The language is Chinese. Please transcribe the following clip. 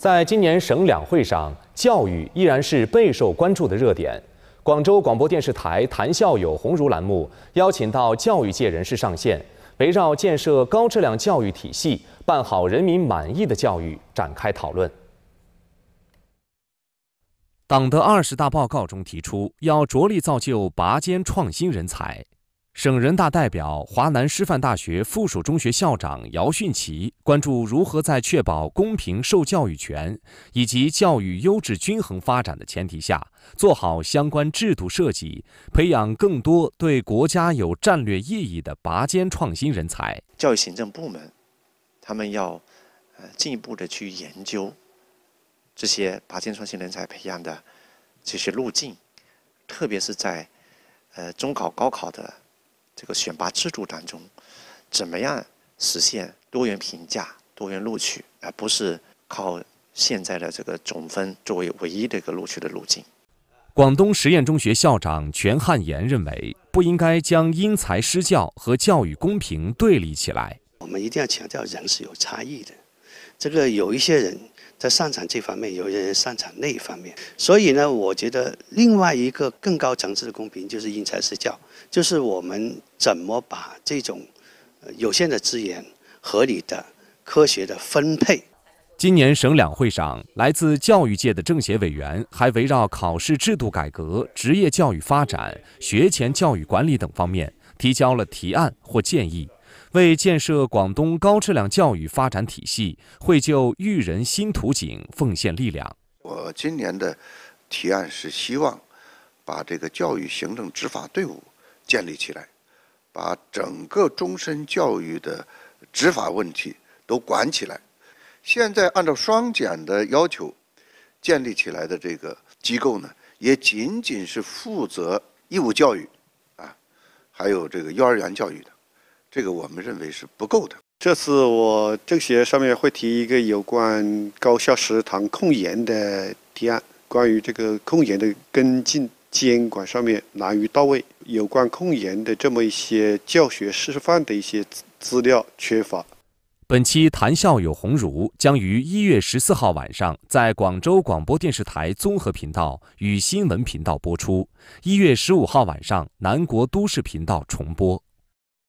在今年省两会上，教育依然是备受关注的热点。广州广播电视台《谈校友鸿儒》栏目邀请到教育界人士上线，围绕建设高质量教育体系、办好人民满意的教育展开讨论。党的二十大报告中提出，要着力造就拔尖创新人才。省人大代表、华南师范大学附属中学校长姚训奇关注如何在确保公平受教育权以及教育优质均衡发展的前提下，做好相关制度设计，培养更多对国家有战略意义的拔尖创新人才。教育行政部门，他们要，呃，进一步的去研究，这些拔尖创新人才培养的这些路径，特别是在，呃，中考、高考的。这个选拔制度当中，怎么样实现多元评价、多元录取，而不是靠现在的这个总分作为唯一的一个录取的路径？广东实验中学校长全汉岩认为，不应该将因材施教和教育公平对立起来。我们一定要强调人是有差异的，这个有一些人。在擅长这方面，有些人擅长那一方面，所以呢，我觉得另外一个更高层次的公平就是因材施教，就是我们怎么把这种有限的资源合理的、科学的分配。今年省两会上，来自教育界的政协委员还围绕考试制度改革、职业教育发展、学前教育管理等方面提交了提案或建议。为建设广东高质量教育发展体系，绘就育人新图景，奉献力量。我今年的提案是希望把这个教育行政执法队伍建立起来，把整个终身教育的执法问题都管起来。现在按照双减的要求建立起来的这个机构呢，也仅仅是负责义务教育啊，还有这个幼儿园教育的。这个我们认为是不够的。这次我政协上面会提一个有关高校食堂控盐的提案。关于这个控盐的跟进监管上面难于到位，有关控盐的这么一些教学示范的一些资料缺乏。本期《谈笑有鸿儒》将于一月十四号晚上在广州广播电视台综合频道与新闻频道播出，一月十五号晚上南国都市频道重播。